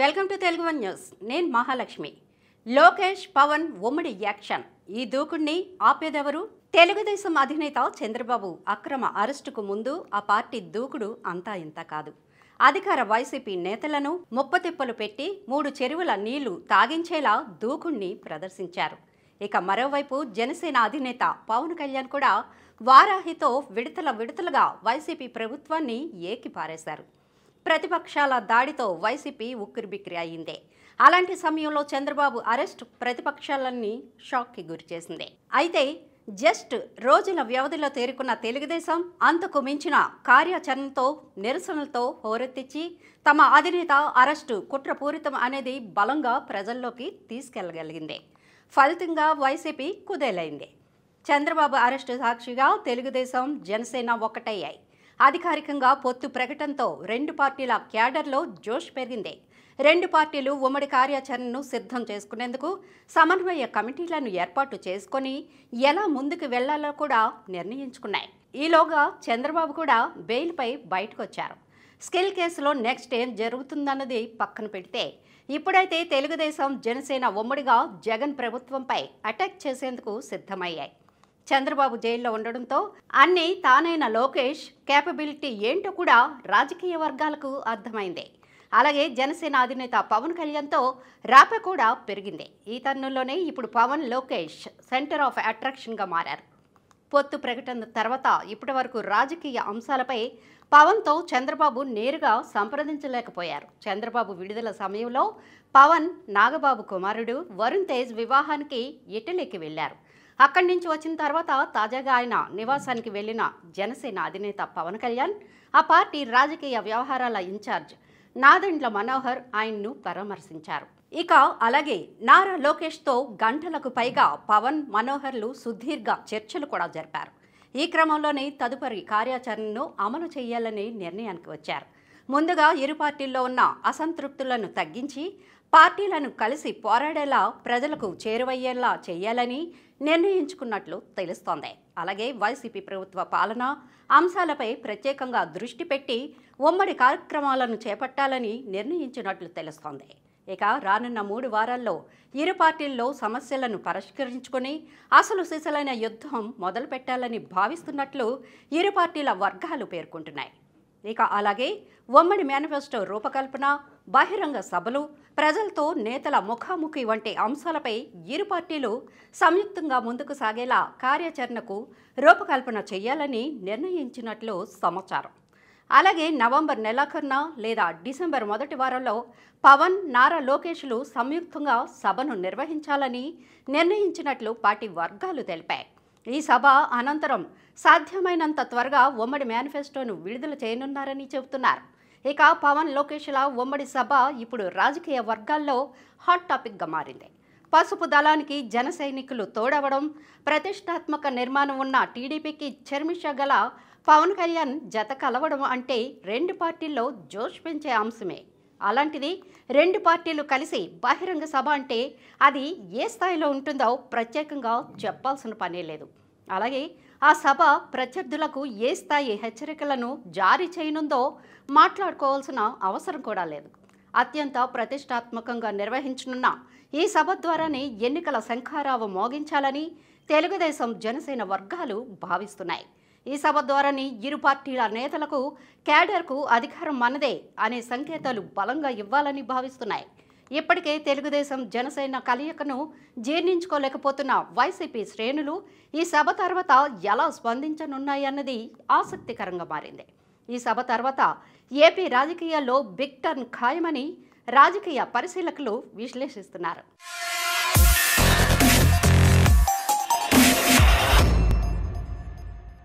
welcome to Telugu one news నేను మహాలక్ష్మి లోకేష్ పవన్ ఉమ్మడి action ఈ దూకుడిని ఆపేదెవరు తెలుగుదేశం అధినేత చంద్రబాబు అక్రమ అరెస్టుకు ముందు ఆ పార్టీ దూకుడు అంతా ఇంత కాదు అధికార వైసీపీ నేతలను ముప్పతిప్పలు పెట్టి మూడు చెరువుల నీళ్లు తాగించేలా దూకుణ్ణి ప్రదర్శించారు ఇక మరోవైపు జనసేన అధినేత పవన్ కళ్యాణ్ కూడా వారాహితో విడతల విడతలుగా వైసీపీ ప్రభుత్వాన్ని ఏకిపారేశారు ప్రతిపక్షాల దాడితో వైసీపీ ఉక్కిరిబిక్కిరి అయిందే అలాంటి సమయంలో చంద్రబాబు అరెస్ట్ ప్రతిపక్షాలన్నీ షాక్కి గురిచేసింది అయితే జస్ట్ రోజుల వ్యవధిలో తేరుకున్న తెలుగుదేశం అంతకు మించిన కార్యాచరణతో నిరసనలతో హోరెత్తిచ్చి తమ అధినేత అరెస్టు కుట్రపూరితం అనేది బలంగా ప్రజల్లోకి తీసుకెళ్లగలిగింది ఫలితంగా వైసీపీ కుదేలైంది చంద్రబాబు అరెస్టు సాక్షిగా తెలుగుదేశం జనసేన ఒకటయ్యాయి అధికారికంగా పొత్తు ప్రకటనతో రెండు పార్టీల క్యాడర్లో జోష్ పెరిగింది రెండు పార్టీలు ఉమ్మడి కార్యాచరణను సిద్ధం చేసుకునేందుకు సమన్వయ కమిటీలను ఏర్పాటు చేసుకొని ఎలా ముందుకు వెళ్లాలో కూడా నిర్ణయించుకున్నాయి ఈలోగా చంద్రబాబు కూడా బెయిల్పై బయటకొచ్చారు స్కిల్ కేసులో నెక్స్ట్ ఏం జరుగుతుందన్నది పక్కన పెడితే ఇప్పుడైతే తెలుగుదేశం జనసేన ఉమ్మడిగా జగన్ ప్రభుత్వంపై అటాక్ చేసేందుకు సిద్ధమయ్యాయి చంద్రబాబు జైల్లో ఉండడంతో అన్ని తానైన లోకేష్ క్యాపబిలిటీ ఏంటో కూడా రాజకీయ వర్గాలకు అర్థమైంది అలాగే జనసేన అధినేత పవన్ కళ్యాణ్తో రాప కూడా పెరిగింది ఈ తన్నుల్లోనే ఇప్పుడు పవన్ లోకేష్ సెంటర్ ఆఫ్ అట్రాక్షన్గా మారారు పొత్తు ప్రకటన తర్వాత ఇప్పటి వరకు రాజకీయ అంశాలపై పవన్తో చంద్రబాబు నేరుగా సంప్రదించలేకపోయారు చంద్రబాబు విడుదల సమయంలో పవన్ నాగబాబు కుమారుడు వరుణ్ తేజ్ వివాహానికి ఇటలీకి వెళ్లారు అక్కడి నుంచి వచ్చిన తర్వాత తాజాగా ఆయన నివాసానికి వెళ్లిన జనసేన అధినేత పవన్ కళ్యాణ్ ఆ పార్టీ రాజకీయ వ్యవహారాల ఇన్ఛార్జ్ నాదెండ్ల మనోహర్ ఆయన్ను పరామర్శించారు ఇక అలాగే నారా లోకేష్తో గంటలకు పైగా పవన్ మనోహర్లు సుదీర్ఘ చర్చలు కూడా జరిపారు ఈ క్రమంలోనే తదుపరి కార్యాచరణను అమలు చేయాలనే నిర్ణయానికి వచ్చారు ముందుగా ఇరు పార్టీల్లో ఉన్న అసంతృప్తులను తగ్గించి పార్టీలను కలిసి పోరాడేలా ప్రజలకు చేరువయ్యేలా చేయాలని నిర్ణయించుకున్నట్లు తెలుస్తోంది అలాగే వైసీపీ ప్రభుత్వ పాలన అంశాలపై ప్రత్యేకంగా దృష్టి పెట్టి ఉమ్మడి కార్యక్రమాలను చేపట్టాలని నిర్ణయించినట్లు తెలుస్తోంది ఇక రానున్న మూడు వారాల్లో ఇరు పార్టీల్లో సమస్యలను పరిష్కరించుకొని అసలు సిసలైన యుద్ధం మొదలుపెట్టాలని భావిస్తున్నట్లు ఇరు పార్టీల వర్గాలు పేర్కొంటున్నాయి ఇక అలాగే ఉమ్మడి మేనిఫెస్టో రూపకల్పన బహిరంగ సభలు ప్రజలతో నేతల ముఖాముఖి వంటి అంశాలపై ఇరు పార్టీలు సంయుక్తంగా ముందుకు సాగేలా కార్యాచరణకు రూపకల్పన చేయాలని నిర్ణయించినట్లు సమాచారం అలాగే నవంబర్ నెలాఖరున లేదా డిసెంబర్ మొదటి వారంలో పవన్ నారా లోకేష్లు సంయుక్తంగా సభను నిర్వహించాలని నిర్ణయించినట్లు పార్టీ వర్గాలు తెలిపాయి ఈ సభ అనంతరం సాధ్యమైనంత త్వరగా ఉమ్మడి మేనిఫెస్టోను విడుదల చేయనున్నారని చెబుతున్నారు ఇక పవన్ లోకేష్ల ఉమ్మడి సభ ఇప్పుడు రాజకీయ వర్గాల్లో హాట్ టాపిక్గా మారింది పసుపు దళానికి జన సైనికులు తోడవడం ప్రతిష్టాత్మక నిర్మాణం ఉన్న టీడీపీకి చర్మిష గల పవన్ కళ్యాణ్ జత కలవడం అంటే రెండు పార్టీల్లో జోష్ పెంచే అంశమే అలాంటిది రెండు పార్టీలు కలిసి బహిరంగ సభ అంటే అది ఏ స్థాయిలో ఉంటుందో ప్రత్యేకంగా చెప్పాల్సిన పనే లేదు అలాగే ఆ సభ ప్రత్యర్థులకు ఏ స్థాయి హెచ్చరికలను జారీ చేయనుందో మాట్లాడుకోవాల్సిన అవసరం కూడా లేదు అత్యంత ప్రతిష్టాత్మకంగా నిర్వహించనున్న ఈ సభ ద్వారానే ఎన్నికల శంఖారావు మోగించాలని తెలుగుదేశం జనసేన వర్గాలు భావిస్తున్నాయి ఈ సభ ద్వారానే ఇరు పార్టీల నేతలకు క్యాడర్కు అధికారం మనదే అనే సంకేతాలు బలంగా ఇవ్వాలని భావిస్తున్నాయి ఇప్పటికే తెలుగుదేశం జనసేన కలయికను జీర్ణించుకోలేకపోతున్న వైసీపీ శ్రేణులు ఈ సభ తర్వాత ఎలా స్పందించనున్నాయన్నది ఆసక్తికరంగా మారింది ఈ సభ తర్వాత ఏపీ రాజకీయాల్లో బిగ్ టర్న్ ఖాయమని రాజకీయ పరిశీలకులు విశ్లేషిస్తున్నారు